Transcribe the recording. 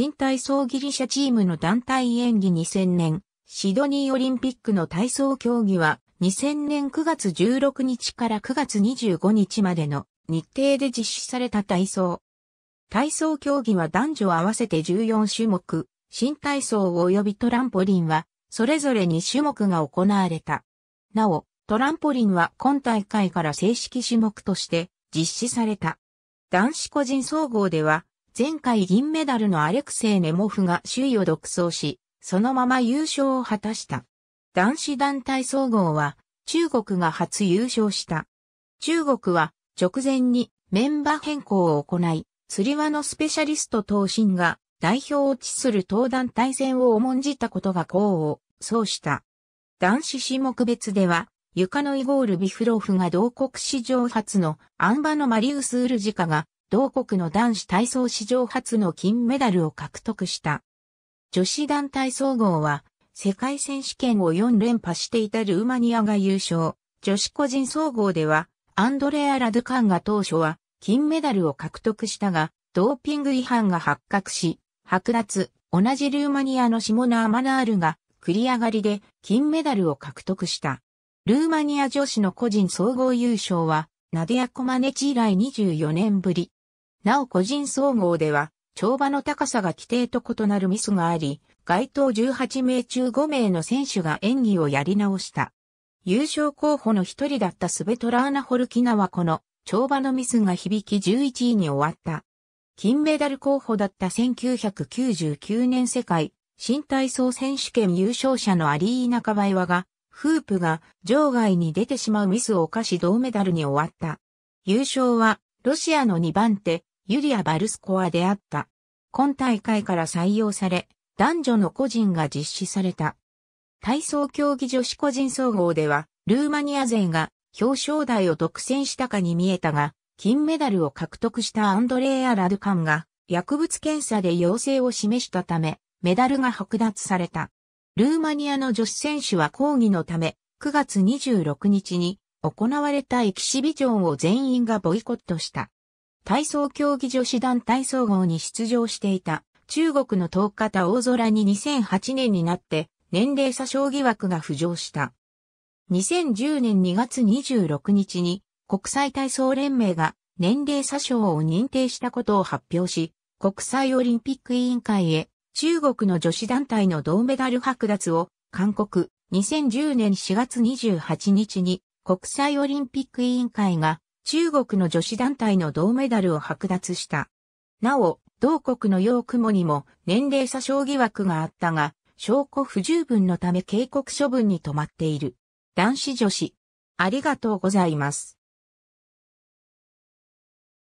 新体操ギリシャチームの団体演技2000年、シドニーオリンピックの体操競技は2000年9月16日から9月25日までの日程で実施された体操。体操競技は男女合わせて14種目、新体操及びトランポリンはそれぞれ2種目が行われた。なお、トランポリンは今大会から正式種目として実施された。男子個人総合では前回銀メダルのアレクセイ・ネモフが首位を独走し、そのまま優勝を果たした。男子団体総合は、中国が初優勝した。中国は、直前にメンバー変更を行い、釣り輪のスペシャリスト東進が代表を地する東団体戦を重んじたことが功を奏した。男子種目別では、床のイゴール・ビフロフが同国史上初のアンバのマリウス・ウルジカが同国の男子体操史上初の金メダルを獲得した。女子団体総合は、世界選手権を4連覇していたルーマニアが優勝。女子個人総合では、アンドレア・ラドゥカンが当初は金メダルを獲得したが、ドーピング違反が発覚し、剥奪、同じルーマニアのシモナ・アマナールが繰り上がりで金メダルを獲得した。ルーマニア女子の個人総合優勝は、ナディア・コマネチ以来24年ぶり。なお個人総合では、跳馬の高さが規定と異なるミスがあり、該当18名中5名の選手が演技をやり直した。優勝候補の一人だったスベトラーナ・ホルキナはこの跳馬のミスが響き11位に終わった。金メダル候補だった1999年世界新体操選手権優勝者のアリーナ・カバエワが、フープが場外に出てしまうミスを犯し銅メダルに終わった。優勝はロシアの2番手ユリア・バルスコアであった。今大会から採用され、男女の個人が実施された。体操競技女子個人総合では、ルーマニア勢が表彰台を独占したかに見えたが、金メダルを獲得したアンドレーア・ラドカンが薬物検査で陽性を示したため、メダルが剥奪された。ルーマニアの女子選手は抗議のため、9月26日に行われたエキシビジョンを全員がボイコットした。体操競技女子団体総合に出場していた中国の遠方大空に2008年になって年齢詐称疑惑が浮上した。2010年2月26日に国際体操連盟が年齢詐称を認定したことを発表し、国際オリンピック委員会へ中国の女子団体の銅メダル剥奪を韓国2010年4月28日に国際オリンピック委員会が中国の女子団体の銅メダルを剥奪した。なお、同国の楊雲にも年齢詐称疑惑があったが、証拠不十分のため警告処分に止まっている。男子女子。ありがとうございます。